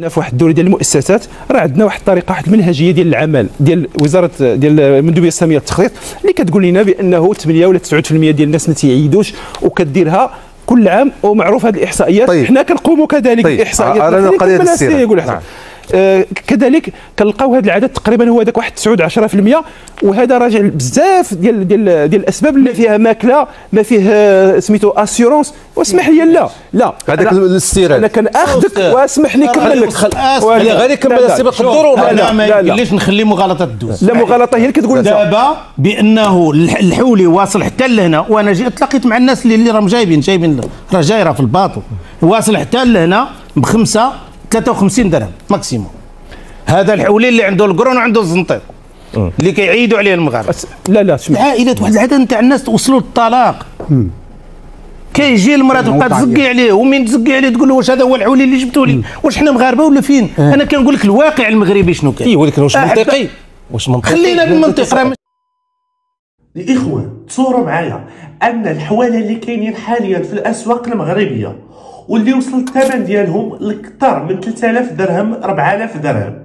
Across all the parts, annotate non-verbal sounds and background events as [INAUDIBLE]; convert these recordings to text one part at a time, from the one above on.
حنا في واحد الدوري ديال المؤسسات راه عندنا واحد الطريقه واحد المنهجيه ديال العمل ديال وزاره ديال المندوبيه الساميه للتخطيط اللي كتقول لنا بانه 8 ولا 9% ديال الناس ما تيعيدوش وكديرها كل عام ومعروف هذه الاحصائيات طيب. حنا كنقوموا كذلك طيب. بالاحصائيات ارانا قضيه السيره يقول نعم. آه، كذلك كنلقاو هذا العدد تقريبا هو هذاك واحد 9 10% وهذا راجع بزاف ديال ديال ديال الاسباب اللي فيها ماكله ما فيه آه، سميتو اسيورونس واسمح لي لا لا هذاك الاستيراد انا كناخذك واسمح لي كمل لك غادي غير كمل سبق لا لا لا ليش نخلي مغالطه تدوز لا مغالطه هي اللي كتقول دابا بانه الحولي واصل حتى لهنا وانا جيت تلاقيت مع الناس اللي راهم جايبين جايبين راه جاي راه في الباطو واصل حتى لهنا بخمسه 53 درهم ماكسيموم هذا الحولي اللي عنده القرون وعنده الزنطير اللي كيعيدوا عليه المغاربه لا لا سمع العائلات واحد العدد نتاع الناس توصلوا للطلاق كيجي المراه يعني تبقى تزكي يعني. عليه ومن تزكي عليه تقول له واش هذا هو الحولي اللي جبتوا لي واش حنا مغاربه ولا فين اه. انا كنقول لك الواقع المغربي شنو كاين اي ولكن واش منطقي واش منطقي خلينا بالمنطق راه الاخوان تصوروا معايا ان الحواله اللي كاينين حاليا في الاسواق المغربيه واللي وصل الثمن ديالهم لكثر من 3000 درهم 4000 درهم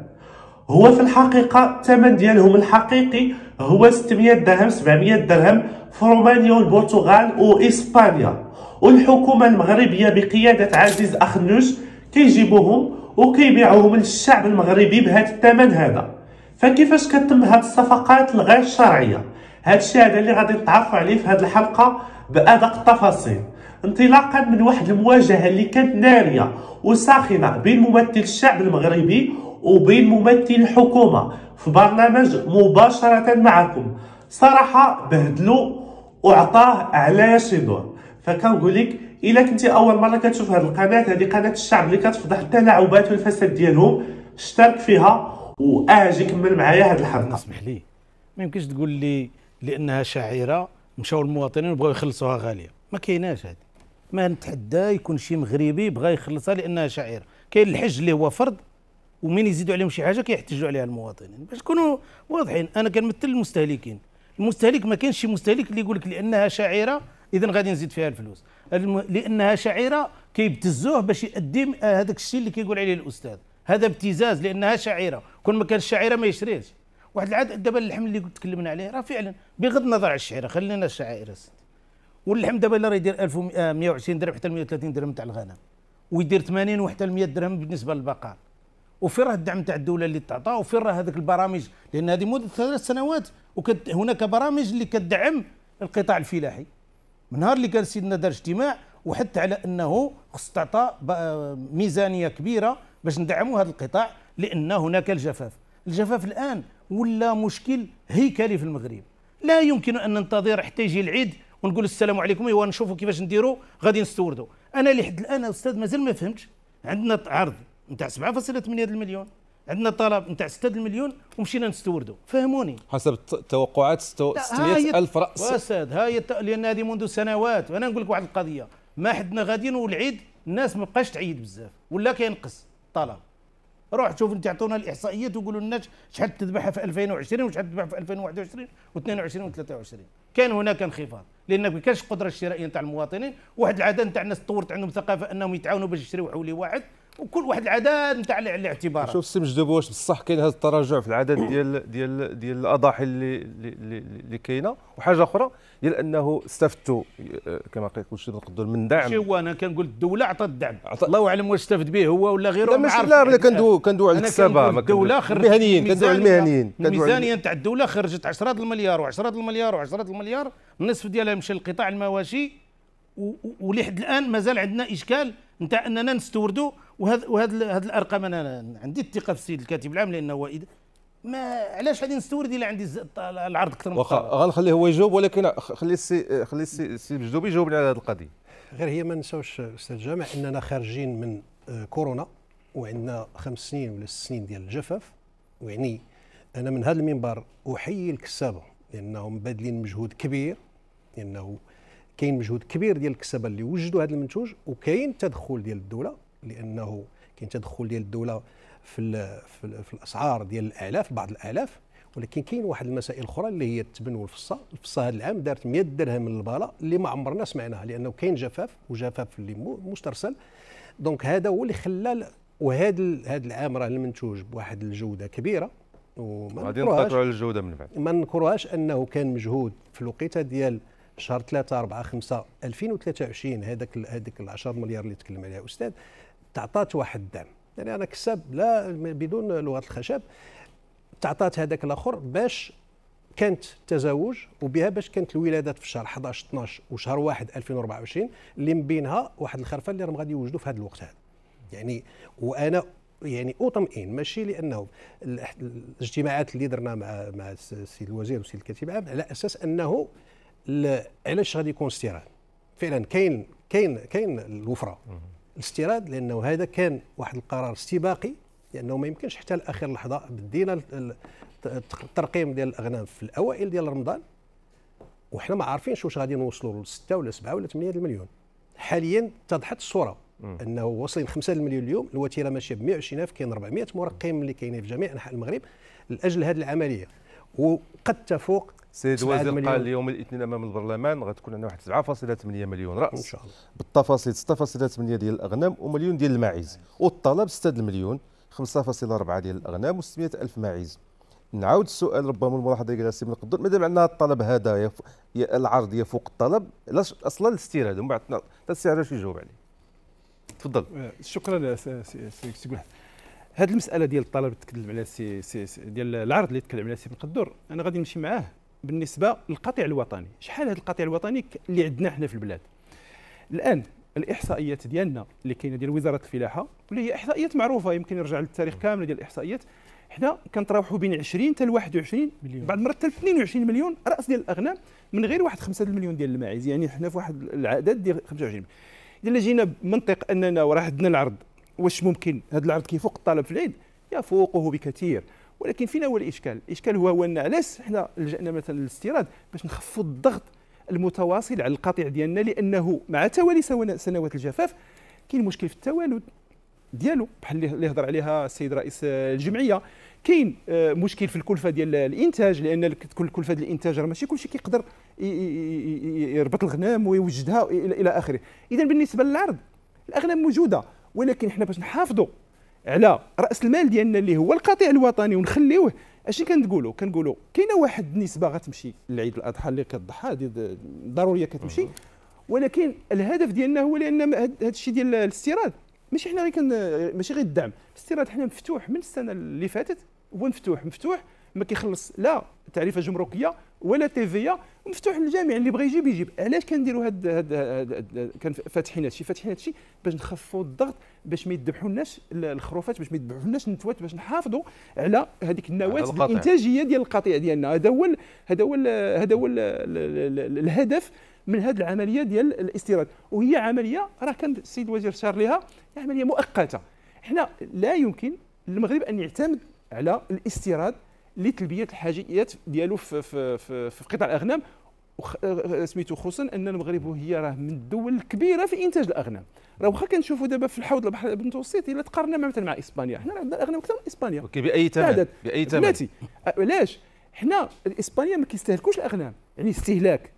هو في الحقيقة الثمن ديالهم الحقيقي هو 600 درهم 700 درهم في رومانيا والبرتغال وإسبانيا والحكومة المغربية بقيادة عزيز أخنوش كيجيبوهم وكيبيعوهم للشعب المغربي بهذا الثمن هذا فكيفاش كتم هاد الصفقات الغير شرعية هادشي هذا اللي غادي نتعرفوا عليه في هاد الحلقة بأدق التفاصيل انطلاقا من واحد المواجهه اللي كانت ناريه وساخنه بين ممثل الشعب المغربي وبين ممثل الحكومه في برنامج مباشره معكم صراحه بهدلو وعطاه علاش يدور فكنقول لك الا كنتي اول مره كتشوف هذه القناه هذه قناه الشعب اللي كتفضح التلاعبات والفساد ديالهم اشترك فيها واجي كمل معايا هذه الحلقه اسمح لي ما يمكنش تقول لي لانها شاعره مشاو المواطنين وبغاو يخلصوها غاليه ما كايناش هذه ما نتحدى يكون شي مغربي بغى يخلصها لانها شعيره كاين الحج اللي هو فرض ومين يزيدوا عليهم شي حاجه كيحتجوا عليها المواطنين باش نكونوا واضحين انا كنمثل المستهلكين المستهلك ما كاينش شي مستهلك اللي يقول لك لانها شعيره اذا غادي نزيد فيها الفلوس الم... لانها شعيره كيبتزوه باش يأدي آه، هذاك الشيء اللي كيقول عليه الاستاذ هذا ابتزاز لانها شعيره كون ما كانش شعيره ما يشريش واحد العاد دابا اللحم اللي تكلمنا عليه راه فعلا بغض النظر على الشعيره خلينا الشعائر سيدي واللحم دابا الا راه يدير 1120 درهم حتى 130 درهم تاع الغنم ويدير 80 وحتى 100 درهم بالنسبه للبقال وفين راه الدعم تاع الدوله اللي تعطى وفين راه هذيك البرامج لان هذه مده ثلاث سنوات وهناك برامج اللي كتدعم القطاع الفلاحي من نهار اللي كان سيدنا دار اجتماع وحتى على انه خص تعطى ميزانيه كبيره باش ندعموا هذا القطاع لان هناك الجفاف الجفاف الان ولا مشكل هيكلي في المغرب لا يمكن ان ننتظر حتى يجي العيد ونقول السلام عليكم ايوا نشوفوا كيفاش نديروا غادي نستوردوا انا لحد الان استاذ مازال ما فهمتش عندنا عرض نتاع 7.8 مليون عندنا طلب نتاع 6 المليون ومشينا نستوردوا فهموني حسب التوقعات 600 الف راس اسد هاي لان هذه منذ سنوات وانا نقول لك واحد القضيه ما حدنا غادي والعيد الناس ما بقاش تعيد بزاف ولا كينقص الطلب روح شوف انت عطونا الاحصائيات وقولوا لنا شحال تذبحها في 2020 وشحال تذبح في 2021 و22 و23 كان هناك انخفاض لان ما كانش القدره الشرائيه نتاع المواطنين واحد العدد نتاع الناس تطورت عندهم ثقافه انهم يتعاونوا باش يشريو حولي واحد وكل واحد العدد نتاع الاعتبار شوف سي مجدوب واش بصح كاين هذا التراجع في العدد ديال ديال ديال الاضاحي اللي اللي, اللي كاينه وحاجه اخرى ديال انه استفدتوا آه، كما قلت نقدر من دعم شي هو انا كنقول الدوله عطات الدعم الله اعلم واش استفد به هو ولا غيره لا ماشي لا لا كندو كندو على الكسابه الدوله خرجت المهنيين كندو على المهنيين الميزانيه نتاع الدوله خرجت 10 المليار و10 المليار و10 المليار النصف ديالها مشى لقطاع المواشي ولحد الان مازال عندنا اشكال نتاع اننا نستوردوا وهذا وهذا الارقام انا عندي الثقه في السيد الكاتب العام لانه هو ما علاش غادي نستورد الا عندي العرض اكثر من واخا غنخليه هو يجاوب ولكن خلي السي خلي السي بجدوبي يجاوبني على هذه القضيه غير هي ما نساوش استاذ جامع اننا خارجين من آه، كورونا وعندنا خمس سنين ولا ست سنين ديال الجفاف ويعني انا من هذا المنبر احيي الكسابه لانهم بادلين مجهود كبير لانه كاين مجهود كبير ديال الكسابه اللي وجدوا هذا المنتوج وكاين تدخل ديال الدوله لانه كاين تدخل ديال الدوله في في, في الاسعار ديال الالاف بعض الالاف ولكن كاين واحد المسائل اخرى اللي هي التبن والفصه الفصه هذا العام دارت 100 درهم للبالا اللي ما عمرنا سمعناها لانه كاين جفاف وجفاف اللي مسترسل دونك هذا هو اللي خلى وهذا هذا العام راه المنتوج بواحد الجوده كبيره وما غادي على الجوده من بعد ما ننكروهاش انه كان مجهود في الوقيته ديال شهر 3 4 5 2023 هذاك هذيك ال 10 مليار اللي تكلم عليها استاذ تعطات واحد الدعم يعني انا كساب لا بدون لغه الخشب تعطات هذاك الاخر باش كانت التزاوج وبها باش كانت الولادات في شهر 11 12 وشهر 1 2024 اللي من بينها واحد الخرفه اللي راهم غادي يوجدوا في هذا الوقت هذا يعني وانا يعني اطمئن ماشي لانه الاجتماعات اللي درنا مع مع السيد الوزير والسيد الكاتب العام على اساس انه علاش غادي يكون استيراد فعلا كاين كاين كاين الوفره الاستيراد لانه هذا كان واحد القرار استباقي لانه ما يمكنش حتى لاخر لحظه بدينا الترقيم ديال الاغنام في الاوائل ديال رمضان وحنا ما عارفينش واش غادي نوصلوا ل 6 ولا 7 ولا 8 المليون حاليا اتضحت الصوره انه واصلين 5 المليون اليوم الوتيره ماشيه ب 120 الف كاين 400 مرقم اللي كاينين في جميع انحاء المغرب لاجل هذه العمليه وقد تفوق سيد وزير قال يوم الاثنين امام البرلمان غتكون عندنا واحد 7.8 مليون راس ان شاء الله بالتفاصيل 6.8 ديال الاغنام ومليون ديال الماعز والطلب 6 المليون 5.4 ديال الاغنام و600 الف ماعز نعاود السؤال ربما الملاحظه ديال السي من القدر مادام عندنا الطلب هذا يف... العرض يفوق الطلب علاش اصلا الاستيراد ومن بعد السي علاش يجاوب عليه تفضل أه، شكرا سي سي هذه المساله ديال الطلب تكلم عليها سي سي ديال العرض اللي تكلم عليها سي بن قدور انا غادي نمشي معاه بالنسبه للقطيع الوطني شحال هذا القطيع الوطني اللي عندنا حنا في البلاد الان الاحصائيات ديالنا اللي كاينه ديال وزاره الفلاحه واللي هي احصائيات معروفه يمكن يرجع للتاريخ كامل ديال الاحصائيات حنا كنتراوحوا بين 20 حتى 21 مليون بعض المرات حتى 22 مليون راس ديال الاغنام من غير واحد 5 مليون ديال الماعز يعني حنا في واحد العدد ديال 25 مليون الا جينا بمنطق اننا وراه عندنا العرض واش ممكن هذا العرض كيفوق الطلب في العيد يفوقه بكثير ولكن فينا هو الاشكال الاشكال هو ان علاش حنا لجانا مثلا للاستيراد باش نخفضوا الضغط المتواصل على القطيع ديالنا لانه مع توالي سنوات الجفاف كاين مشكل في التوالد ديالو بحال اللي هضر عليها السيد رئيس الجمعيه كاين آه، مشكل في الكلفه ديال الانتاج لان كل كلفه ديال الانتاج راه ماشي كلشي كيقدر يربط الغنم ويوجدها الى اخره اذا بالنسبه للعرض الاغنام موجوده ولكن حنا باش نحافظوا على راس المال ديالنا اللي هو القطيع الوطني ونخليوه اش كنقولوا كنقولوا كاينه واحد النسبه غتمشي لعيد الاضحى اللي كتضحى هذه ضروريه كتمشي ولكن الهدف ديالنا هو لان هذا الشيء ديال الاستيراد ماشي حنا غير ماشي غير الدعم الاستيراد حنا مفتوح من السنه اللي فاتت هو مفتوح مفتوح ما كيخلص لا تعريفه جمركيه ولا تيفيا مفتوح للجميع اللي بغى يجيب يجيب علاش كنديروا هاد هاد, هاد كان فاتحين هادشي فاتحين هادشي باش نخففوا الضغط باش ما يذبحولناش الخروفات باش ما يذبحولناش النتوات باش نحافظوا على هذيك النواه الانتاجيه ديال القطيع ديالنا هذا هو هذا هو هذا هو الهدف من هذه العمليه ديال الاستيراد وهي عمليه راه كان السيد الوزير شار ليها عمليه مؤقته حنا لا يمكن للمغرب ان يعتمد على الاستيراد لتلبيه الحاجيات ديالو في في في, في قطاع الاغنام آه، آه، سميتو خصوصا ان المغرب هي راه من الدول الكبيره في انتاج الاغنام راه واخا كنشوفوا دابا في الحوض البحر المتوسط الا تقارنا مثلا مع اسبانيا حنا عندنا الاغنام اكثر من اسبانيا اوكي باي ثمن باي ثمن آه، علاش حنا اسبانيا ما كيستهلكوش الاغنام يعني استهلاك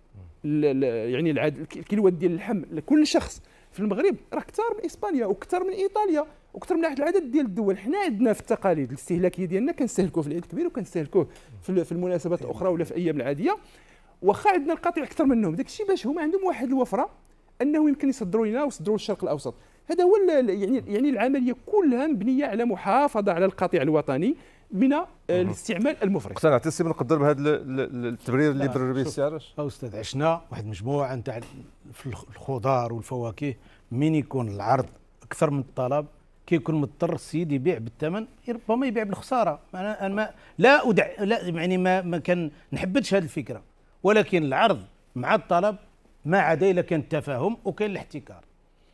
يعني العدد الكيلوات ديال اللحم لكل شخص في المغرب راه اكثر من اسبانيا واكثر من ايطاليا وكثر من واحد العدد ديال الدول حنا عندنا في التقاليد الاستهلاكيه ديالنا كنستهلكوه في العيد الكبير وكنستهلكوه في المناسبات الاخرى طيب. ولا في الايام العاديه واخا عندنا القطيع اكثر منهم داك الشيء باش هما عندهم واحد الوفره انه يمكن يصدروا لنا ويصدروا للشرق الاوسط هذا هو يعني يعني العمليه كلها مبنيه على محافظه على القطيع الوطني من الاستعمال المفرط اقتنعت السي بن قدر بهذا التبرير اللي برر به السي استاذ عشنا واحد مجموعه نتاع الخضار والفواكه من يكون العرض اكثر من الطلب كي يكون مضطر السيد يبيع بالثمن ربما يبيع بالخساره انا ما لا ادع لا يعني ما ما كان نحبدش هذه الفكره ولكن العرض مع الطلب ما عدا الا كان التفاهم وكان الاحتكار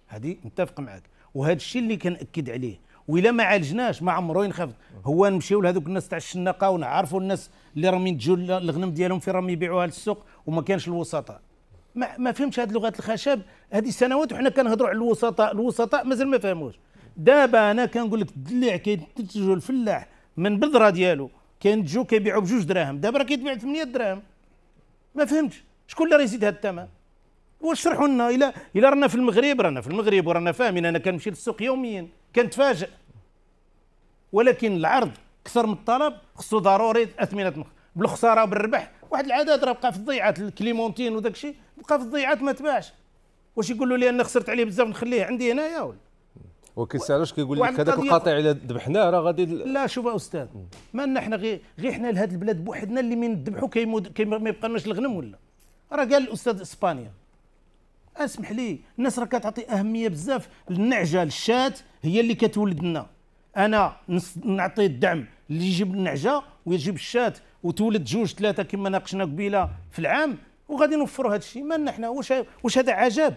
هذه متفق معك وهذا الشيء اللي كنأكد عليه وإلا ما عالجناش ما عمره ينخفض هو نمشيو لهذوك الناس تاع الشناقه ونعرفوا الناس اللي راهم ينتجوا الغنم ديالهم فين راهم يبيعوها للسوق وما كانش الوسطاء ما, ما فهمش هذه لغه الخشب هذه سنوات وحنا كنهضروا على الوسطاء الوسطاء مازال ما فهموش دابا انا كنقول لك الدليع كينتجو الفلاح من بذره ديالو كينتجو كيبيعو بجوج دراهم دابا راه كيتباع 8 دراهم ما فهمتش شكون اللي راه يزيد هذا الثمن واش شرحوا لنا الا الا رانا في المغرب رانا في المغرب ورانا فاهمين انا كنمشي للسوق يوميا كنتفاجئ ولكن العرض اكثر من الطلب خصو ضروري اثمنه بالخساره وبالربح واحد العدد راه بقى في الضيعات الكليمونتين وداك الشيء بقى في الضيعات ما تباعش واش يقولوا لي انا خسرت عليه بزاف نخليه عندي هنايا ولا وكيسالوش كيقول لك هذاك القاطع الا ذبحناه راه غادي لا شوف استاذ مالنا حنا غير غير حنا لهذ البلاد بوحدنا اللي من ذبحوا كيموت كي ما يبقالناش الغنم ولا راه قال الاستاذ اسبانيا اسمح لي الناس راه كتعطي اهميه بزاف للنعجه للشات هي اللي كتولد لنا انا نعطي الدعم اللي يجيب النعجه ويجيب الشات وتولد جوج ثلاثه كما ناقشنا قبيله في العام وغادي نوفروا هذا الشيء مالنا حنا واش واش هذا عجب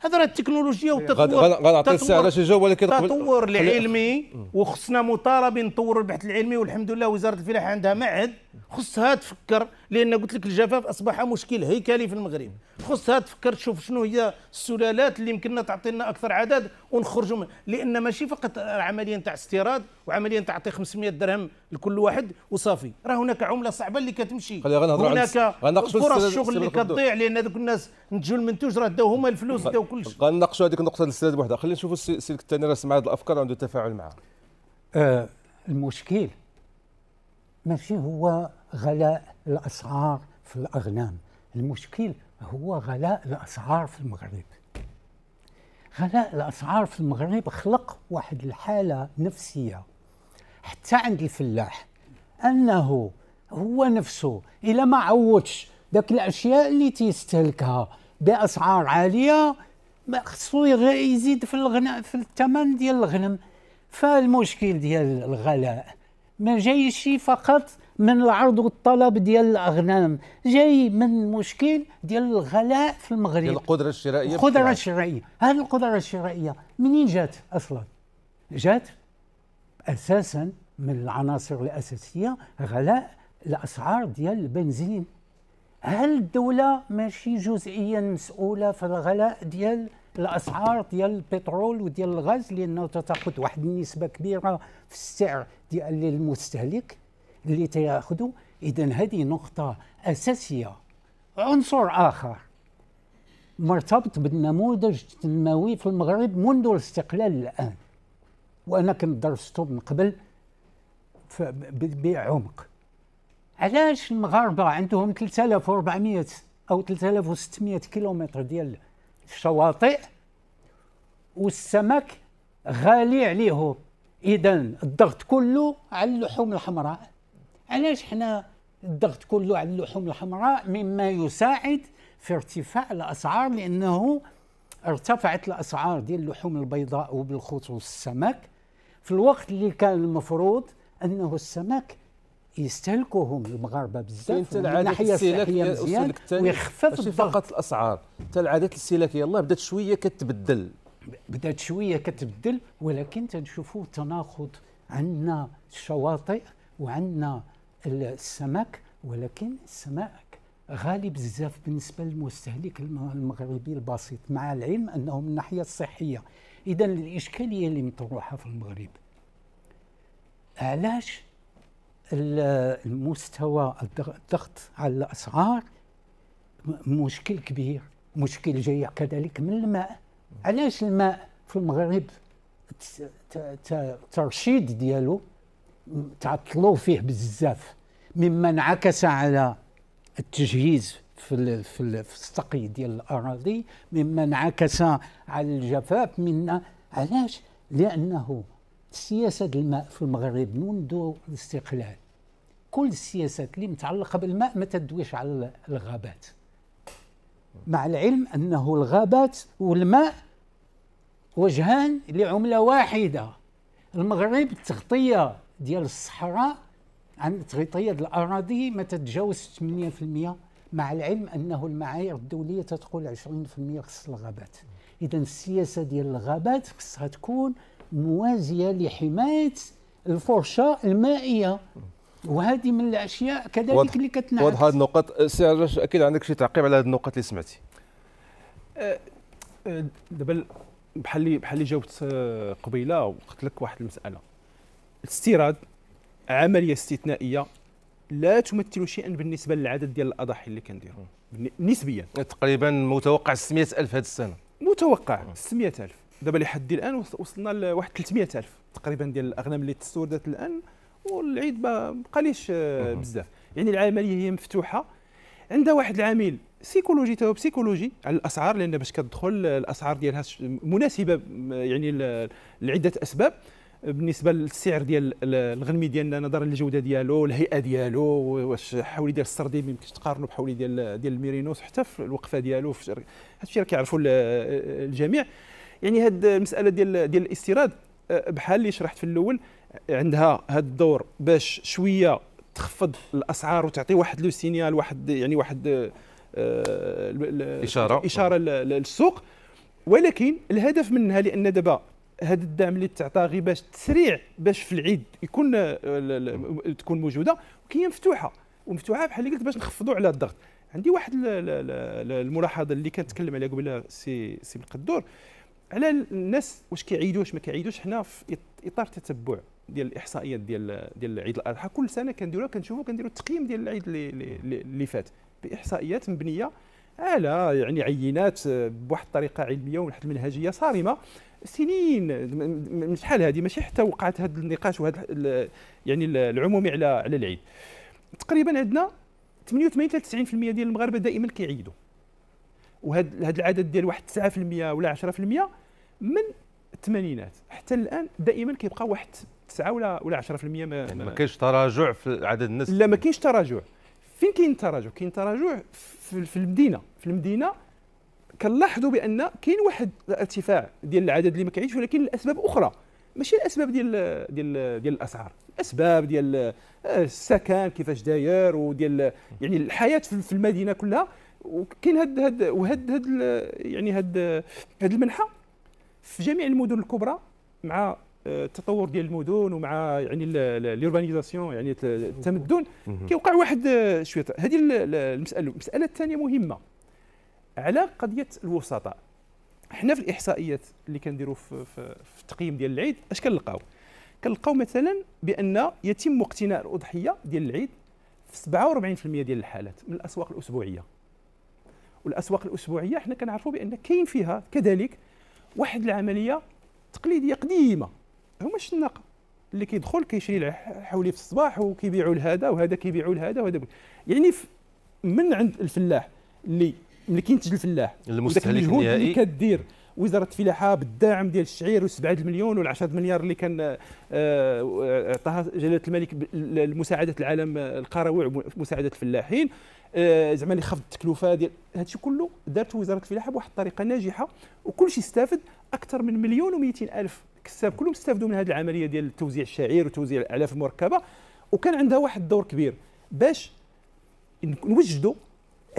هذا راه التكنولوجيا والتطور غنعطي ولكن التطور العلمي وخصنا مطالبين نطوروا البحث العلمي والحمد لله وزاره الفلاحه عندها معهد خصها تفكر لان قلت لك الجفاف اصبح مشكل هيكلي في المغرب خصها تفكر تشوف شنو هي السلالات اللي يمكننا تعطينا اكثر عدد ونخرجوا لان ماشي فقط عمليه تاع استيراد وعمليه تعطي 500 درهم لكل واحد وصافي راه هناك عمله صعبه اللي كتمشي هناك فرص الشغل اللي كتضيع لان ذوك الناس نتجوا المنتوج راه داو هما الفلوس داو كلشي غنناقشوا هذيك النقطه الاستاذ بوحدها خلينا نشوفوا السلك الثاني راه سمع هذه الافكار عنده تفاعل معها آه المشكل ماشي هو غلاء الاسعار في الاغنام المشكل هو غلاء الاسعار في المغرب غلاء الاسعار في المغرب خلق واحد الحاله نفسيه حتى عند الفلاح انه هو نفسه الا ما عوضش داك الاشياء اللي تيستهلكها باسعار عاليه خصو يزيد في الغناء في الثمن ديال الغنم فالمشكل ديال الغلاء ما جايش فقط من العرض والطلب ديال الاغنام جاي من مشكل ديال الغلاء في المغرب ديال القدره الشرائيه القدره الشرائيه هذه القدره الشرائيه منين جات اصلا جات اساسا من العناصر الاساسيه غلاء الاسعار ديال البنزين هل الدوله ماشي جزئيا مسؤوله في الغلاء ديال الاسعار ديال البترول وديال الغاز لانه تتاخذ واحد النسبه كبيره في السعر ديال المستهلك اللي تياخذوا اذا هذه نقطه اساسيه عنصر اخر مرتبط بالنموذج التنموي في المغرب منذ الاستقلال الان وانا كنت درسته من قبل بعمق علاش المغاربه عندهم 3400 او 3600 كيلومتر ديال الشواطئ والسمك غالي عليهم اذا الضغط كله على اللحوم الحمراء علاش حنا الضغط كله على اللحوم الحمراء مما يساعد في ارتفاع الاسعار لانه ارتفعت الاسعار ديال اللحوم البيضاء وبالخصوص السمك في الوقت اللي كان المفروض انه السمك يستهلكوهم المغاربه بزاف من ناحيه الصحيه مزيان ويخفف الضغط فقط الاسعار حتى العادات الاستهلاكيه الله بدات شويه كتبدل بدات شويه كتبدل ولكن تنشوفوا تناقض عندنا الشواطئ وعندنا السمك ولكن السمك غالي بزاف بالنسبه للمستهلك المغربي البسيط مع العلم انه من الناحيه الصحيه اذا الاشكاليه اللي مطروحه في المغرب علاش المستوى الضغط على الاسعار مشكل كبير مشكل جاي كذلك من الماء علاش الماء في المغرب الترشيد ديالو تعطلوا فيه بزاف مما انعكس على التجهيز في في السقي ديال الاراضي مما انعكس على الجفاف منا علاش لانه سياسه الماء في المغرب منذ الاستقلال كل السياسات اللي متعلقه بالماء ما تدويش على الغابات مع العلم انه الغابات والماء وجهان لعمله واحده المغرب التغطيه ديال الصحراء عن تغطيه الاراضي ما تتجاوز 8% مع العلم انه المعايير الدوليه تتقول 20% خص الغابات اذا السياسه ديال الغابات خصها تكون موازيه لحمايه الفرشه المائيه وهذه من الاشياء كذلك واضح اللي كتنعكس واضح هذه النقط سي علاش اكيد عندك شي تعقيب على هذه النقط اللي سمعتي أه، أه، دابا بحال اللي بحال اللي جاوبت أه، قبيله وقلت لك واحد المساله الاستيراد عمليه استثنائيه لا تمثل شيئا بالنسبه للعدد ديال الاضاحي اللي كنديرو نسبيا تقريبا متوقع 600000 هذه السنه متوقع 600000 آه. دابا لحد الان وصلنا لواحد 300000 تقريبا ديال الاغنام اللي تستوردت الان والعيد ما بقاليش آه، بزاف يعني العمليه هي مفتوحه عندها واحد العامل سيكولوجي تاو بسيكولوجي على الاسعار لان باش كتدخل آه، الاسعار ديالها مناسبه يعني لعده اسباب بالنسبه للسعر ديال الغنمي ديالنا نظرا للجوده ديالو الهيئه ديالو واش حاولي ديال السردين ما يمكنش تقارنوا بحاولي ديال ديال الميرينوس حتى في الوقفه ديالو هذا الشيء راه كيعرفوا الجميع يعني هاد المساله ديال ديال الاستيراد بحال اللي شرحت في الاول عندها هاد الدور باش شويه تخفض الاسعار وتعطي واحد لو سينيال واحد يعني واحد اشاره اشاره للسوق ولكن الهدف منها لان دابا هذا الدعم اللي تعطى غير باش تسريع باش في العيد يكون آه، تكون موجوده وكي مفتوحه ومفتوحه بحال اللي قلت باش نخفضوا على الضغط عندي واحد الملاحظه اللي كانت تكلم عليها قبل سي سي القدور على الناس واش كيعيدوش ما كيعيدوش حنا في اطار تتبع ديال الاحصائيات ديال ديال عيد الاضحى كل سنه كنديروها كنشوفوا كنديروا التقييم ديال العيد اللي, اللي فات باحصائيات مبنيه على يعني عينات آه، بواحد الطريقه علميه وواحد المنهجيه صارمه سنين من شحال هذه ماشي حتى وقعت هذا النقاش وهذا يعني العمومي على على العيد تقريبا عندنا 88 93% 90% ديال المغاربه دائما كيعيدوا وهذا العدد ديال واحد 9% ولا 10% من الثمانينات حتى الان دائما كيبقى واحد 9 ولا ولا 10% ما يعني ما كاينش تراجع في عدد الناس لا ما كاينش تراجع فين كاين التراجع كاين تراجع في المدينه في المدينه كنلاحظوا بان كاين واحد الارتفاع ديال العدد اللي ما كيعيش ولكن لاسباب اخرى ماشي الاسباب ديال ديال ديال الاسعار الاسباب ديال السكن كيفاش داير وديال يعني الحياه في المدينه كلها وكاين هاد هاد وهاد هاد يعني هاد هاد المنحه في جميع المدن الكبرى مع آه، التطور ديال المدن ومع يعني لوربانيزاسيون يعني التمدن كيوقع واحد آه، شويه هذه المساله المساله الثانيه مهمه على قضيه الوسطاء حنا في الاحصائيات اللي كنديروا في, في, في التقييم ديال العيد اش كنلقاو كنلقاو مثلا بان يتم اقتناء الاضحيه ديال العيد في 47% ديال الحالات من الاسواق الاسبوعيه والاسواق الاسبوعيه حنا كنعرفوا بان كاين فيها كذلك واحد العمليه تقليديه قديمه هما الشناقه اللي كيدخل كيشري حولي في الصباح وكيبيعوا لهذا وهذا كيبيعوا لهذا وهذا يعني من عند الفلاح اللي ملي كينتج الفلاح المستهلك النهائي اللي كدير وزاره الفلاحه بالدعم ديال الشعير و7 مليون و 10 مليار اللي كان آه، آه، عطاها جلاله الملك لمساعده العالم آه، القروي ومساعده الفلاحين زعما اللي خفض التكلفه ديال هادشي كله دارته وزاره الفلاحه بواحد الطريقه ناجحه وكلشي استافد اكثر من مليون و200 الف كساب كلهم استافدوا من هذه العمليه ديال توزيع الشعير وتوزيع الاعلاف المركبه وكان عندها واحد الدور كبير باش نوجدوا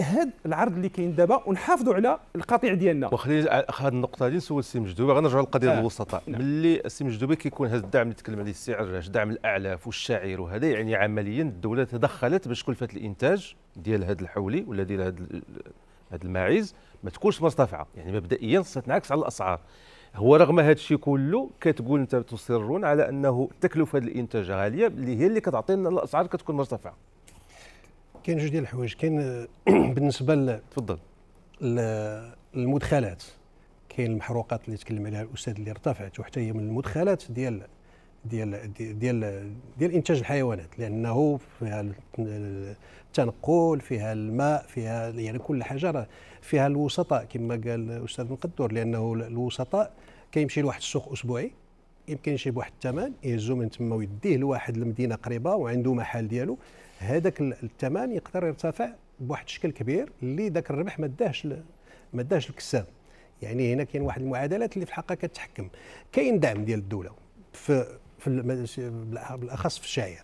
هاد العرض اللي كاين دابا ونحافظوا على القطيع ديالنا وخلينا آه، هاد النقطه هذه نسول السي مجدوبه غنرجعوا للقضيه آه. الوسطاء نعم. ملي السي مجدوبه كيكون هذا الدعم اللي تكلم عليه السي عراج دعم الاعلاف والشعير وهذا يعني عمليا الدوله تدخلت باش كلفه الانتاج ديال هذا الحولي ولا ديال هذا هذا الماعز ما تكونش مرتفعه يعني مبدئيا تنعكس على الاسعار هو رغم هذا الشيء كله كتقول انت تصرون على انه تكلفه الانتاج غاليه اللي هي اللي كتعطي لنا الاسعار كتكون مرتفعه كاين جوج ديال الحوايج كاين آه، [CLEARS THROAT] بالنسبه ل تفضل المدخلات كاين المحروقات اللي تكلم عليها الاستاذ اللي ارتفعت وحتى هي من المدخلات ديال ديال ديال ديال, انتاج الحيوانات لانه فيها التنقل فيها الماء فيها يعني كل حاجه فيها الوسطاء كما قال الاستاذ مقدور لانه الوسطاء كيمشي لواحد السوق اسبوعي يمكن يجيب واحد الثمن يهزو من تما ويديه لواحد المدينه قريبه وعنده محل ديالو هذاك الثمن يقدر يرتفع بواحد الشكل كبير اللي ذاك الربح ما داهش ما داهش الكساب يعني هنا كاين واحد المعادلات اللي في الحقيقه كتحكم كاين دعم ديال الدوله في, في بالاخص في الشعير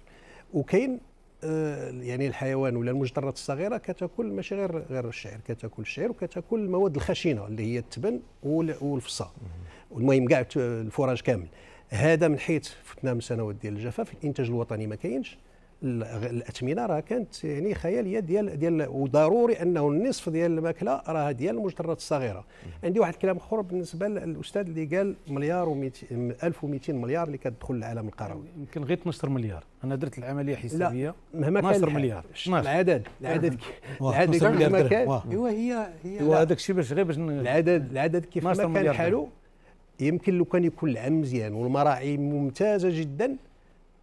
وكاين آه، يعني الحيوان ولا المجدرات الصغيره كتاكل ماشي غير غير الشعير كتاكل الشعير وكتاكل المواد الخشنه اللي هي التبن والفصا والمهم كاع الفراج كامل هذا من حيث فتنا من سنوات ديال الجفاف الانتاج الوطني ما كاينش الاثمنه راه كانت يعني خياليه ديال ديال وضروري انه النصف ديال الماكله راه ديال المجترات الصغيره عندي واحد الكلام اخر بالنسبه للاستاذ اللي قال مليار و 1200 مليار اللي كتدخل للعالم القروي يمكن غير 12 مليار انا درت العمليه حسابيه لا مهما 12 مليار العدد العدد العدد كيف ما كان ايوا هي هي هذاك الشيء باش غير باش العدد العدد كيف ما كان حاله يمكن لو كان يكون العام مزيان والمراعي ممتازه جدا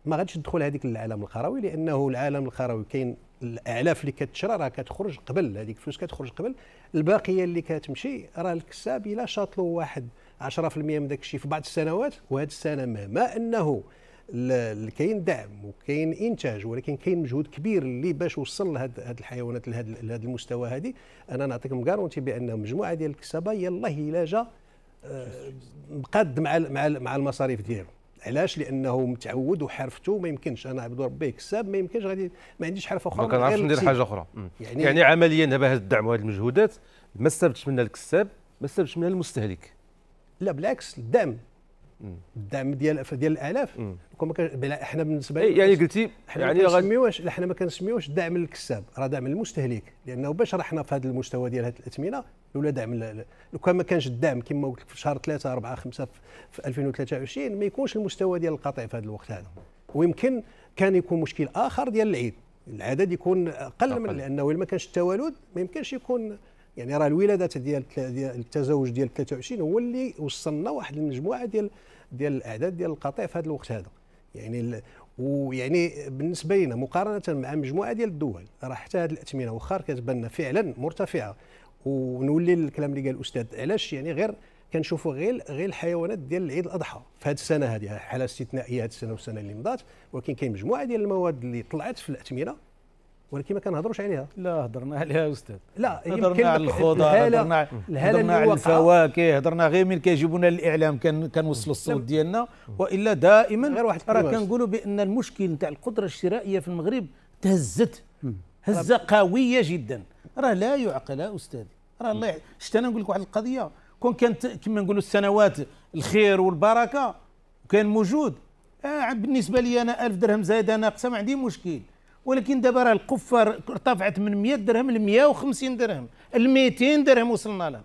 ما غاديش تدخل هذيك العالم القروي لانه العالم القروي كاين الاعلاف اللي كتشرى راه كتخرج قبل هذيك الفلوس كتخرج قبل الباقيه اللي كتمشي راه الكساب الا شاط له واحد 10% من داك الشيء في بعض السنوات وهاد السنه مهما انه كاين دعم وكاين انتاج ولكن كاين مجهود كبير اللي باش وصل لهاد الحيوانات لهذا المستوى هذه انا نعطيكم كارونتي بان مجموعه ديال الكسابه يلاه الا جا مقاد آه، مع مع المصاريف ديالو علاش لانه متعود وحرفته ما يمكنش انا عبد ربي كساب ما يمكنش غادي ما عنديش حرفه اخرى ما كنعرفش ندير حاجه اخرى يعني, يعني عمليا دابا هذا الدعم وهذه المجهودات ما استفدش منها الكساب ما استفدش منها المستهلك لا بالعكس الدعم الدعم ديال ديال الالاف كون احنا بالنسبه إيه، لي يعني قلتي احنا يعني ما كنسميوش احنا ما كنسميوش دعم للكساب راه دعم للمستهلك لانه باش راه حنا في هذا المستوى ديال هذه الاثمنه لولا دعم لو كان ما كانش الدعم كما قلت لك في شهر 3 4 5 في 2023 ما يكونش المستوى ديال القطيع في هذا الوقت هذا ويمكن كان يكون مشكل اخر ديال العيد العدد يكون اقل, من لانه الا ما كانش التوالد ما يمكنش يكون يعني راه الولادات ديال التزاوج ديال 23 هو اللي وصلنا واحد المجموعه ديال ديال الاعداد ديال القطيع في هذا الوقت هذا يعني ويعني بالنسبه لنا مقارنه مع مجموعه ديال الدول راه حتى هذه الاثمنه واخا كتبان فعلا مرتفعه ونولي الكلام اللي قال الاستاذ علاش يعني غير كنشوفوا غير غير الحيوانات ديال العيد الاضحى في هذه السنه هذه حاله استثنائيه هذه السنه والسنه اللي مضات ولكن كاين مجموعه ديال المواد اللي طلعت في الاثمنه ولكن ما كنهضروش عليها لا هضرنا عليها استاذ لا هضرنا على الخضار هضرنا هضرنا على الفواكه هضرنا غير من كيجيبونا الاعلام كنوصلوا الصوت ديالنا والا دائما غير واحد راه كنقولوا بان المشكل نتاع القدره الشرائيه في المغرب تهزت هزه قويه جدا راه لا يعقل استاذ راه الله يعين شفت انا نقول لك واحد القضيه كون كانت كما نقولوا السنوات الخير والبركه وكان موجود آه بالنسبه لي انا 1000 درهم زايده ناقصه ما عندي مشكل ولكن دابا راه القفه ارتفعت من 100 درهم ل 150 درهم ل 200 درهم وصلنا لها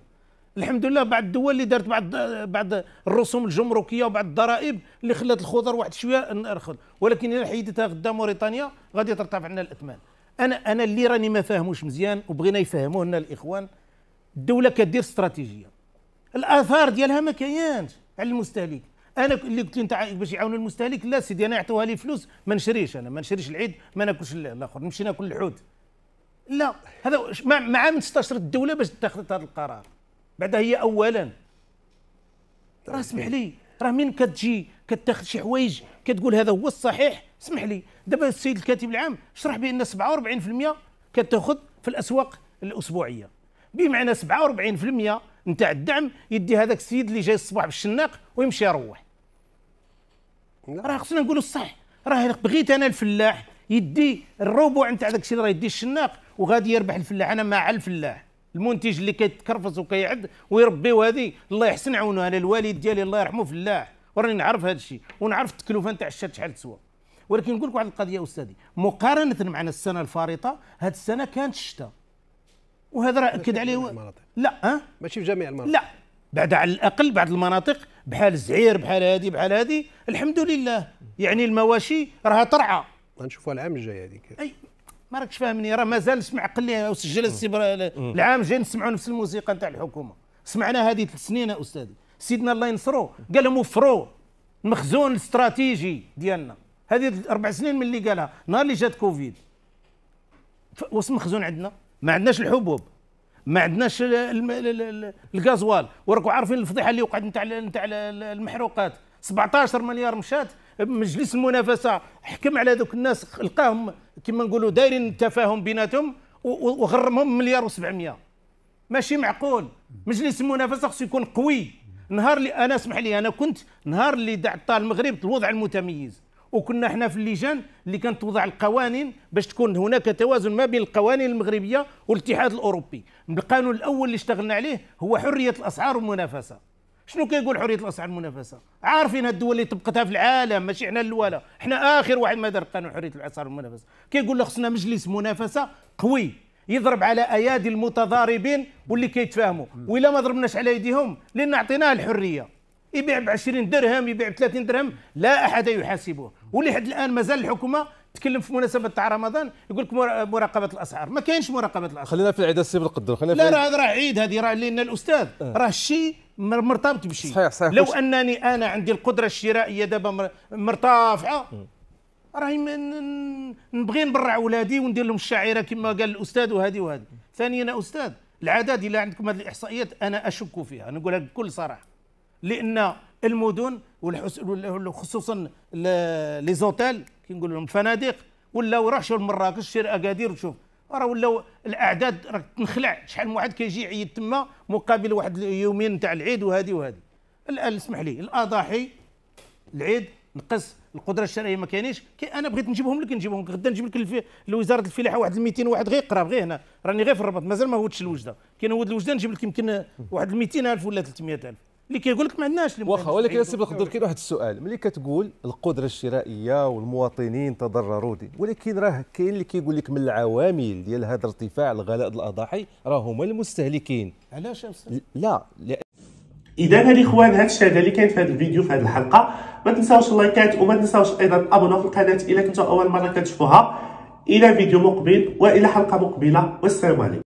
الحمد لله بعض الدول اللي دارت بعض بعض الرسوم الجمركيه وبعض الضرائب اللي خلات الخضر واحد شويه نرخل ولكن الا حيدتها غدا موريتانيا غادي ترتفع لنا الاثمان انا انا اللي راني ما فاهموش مزيان وبغينا يفهموه لنا الاخوان الدولة كدير استراتيجية الآثار ديالها ما كاينش على المستهلك انا اللي قلت انت باش يعاونوا المستهلك لا سيدي انا يعطوها لي فلوس ما نشريش انا ما نشريش العيد ما ناكلش الاخر نمشي ناكل الحوت لا هذا مع من استشرت الدوله باش اتخذت هذا القرار بعدها هي اولا راه اسمح لي راه من كتجي كتاخذ شي حوايج كتقول هذا هو الصحيح اسمح لي دابا السيد الكاتب العام شرح بان 47% كتاخذ في الاسواق الاسبوعيه بمعنى 47% نتاع الدعم يدي هذاك السيد اللي جاي الصباح بالشناق ويمشي يروح راه خصنا نقولوا الصح راه بغيت انا الفلاح يدي الربع نتاع داك الشيء اللي راه يدي الشناق وغادي يربح الفلاح انا مع الفلاح المنتج اللي كيتكرفص وكيعد ويربي وهذه الله يحسن عونه انا الوالد ديالي الله يرحمه فلاح وراني نعرف هذا الشيء ونعرف التكلفه نتاع الشات شحال تسوى ولكن نقول لك واحد القضيه استاذي مقارنه مع السنه الفارطه هذه السنه كانت الشتاء وهذا راه اكد عليه لا ها ماشي في جميع المناطق لا بعد على الاقل بعض المناطق بحال الزعير بحال هذه بحال هذه الحمد لله يعني المواشي راها ترعى غنشوفوها العام الجاي هذيك اي ما راكش فاهمني راه مازال سمع قل لي وسجل العام الجاي نسمعوا نفس الموسيقى نتاع الحكومه سمعنا هذه ثلاث سنين يا استاذي سيدنا الله ينصرو قال لهم وفروا المخزون الاستراتيجي ديالنا هذه اربع سنين من اللي قالها نهار اللي جات كوفيد واش مخزون عندنا ما عندناش الحبوب ما عندناش الغازوال وراكم عارفين الفضيحه اللي وقعت نتاع نتاع المحروقات 17 مليار مشات مجلس المنافسه حكم على ذوك الناس لقاهم كما نقولوا دايرين التفاهم بيناتهم وغرمهم مليار و700 ماشي معقول مجلس المنافسه خصو يكون قوي نهار اللي انا اسمح لي انا كنت نهار اللي عطى المغرب الوضع المتميز وكنا احنا في اللجان اللي كانت توضع القوانين باش تكون هناك توازن ما بين القوانين المغربيه والاتحاد الاوروبي القانون الاول اللي اشتغلنا عليه هو حريه الاسعار والمنافسه شنو كيقول حريه الاسعار والمنافسه عارفين هاد الدول اللي طبقتها في العالم ماشي احنا الاولى احنا اخر واحد ما دار قانون حريه الاسعار والمنافسه كيقول لك خصنا مجلس منافسه قوي يضرب على ايادي المتضاربين واللي كيتفاهموا والا ما ضربناش على ايديهم لان عطيناه الحريه يبيع ب 20 درهم يبيع ب 30 درهم لا احد يحاسبه ولحد الان مازال الحكومه تكلم في مناسبه تاع رمضان يقول لك مراقبه الاسعار ما كاينش مراقبه الاسعار خلينا في العيد السي بالقدر خلينا لا راه راه عيد هذه راه لان الاستاذ أه. راه الشيء مرتبط بشيء صحيح صحيح لو انني انا عندي القدره الشرائيه دابا مرتفعه راهي نبغي نبرع ولادي وندير لهم الشعيره كما قال الاستاذ وهذه وهذه ثانيا استاذ العدد الا عندكم هذه الاحصائيات انا اشك فيها نقولها بكل صراحه لان المدن وخصوصا لي زوتيل كي نقول لهم فنادق ولاو راحوا لمراكش شير اكادير وشوف راه ولاو الاعداد راك تنخلع شحال من واحد كيجي يعيد تما مقابل واحد اليومين تاع العيد وهذه وهذه الان اسمح لي الاضاحي العيد نقص القدره الشرائيه ما كاينينش كي انا بغيت نجيبهم لك نجيبهم غدا نجيب لك لوزاره الفلاحه واحد 200 واحد غير قراب غير هنا راني غير في الرباط مازال ما هودش الوجده كي نهود الوجده نجيب لك يمكن واحد 200000 ولا 300000 اللي كيقول لك ما عندناش واخا ولكن سي بالخضر كاين واحد السؤال ملي كتقول القدره الشرائيه والمواطنين تضرروا دي ولكن راه كاين اللي كيقول لك من العوامل ديال هذا ارتفاع الغلاء الاضاحي راه هما المستهلكين علاش لا, لا. اذا الاخوان هذا الشيء اللي كاين في هذا الفيديو في هذه الحلقه ما تنساوش اللايكات وما تنساوش ايضا ابونا في القناه الا كنتوا اول مره كتشوفوها الى فيديو مقبل والى حلقه مقبله والسلام عليكم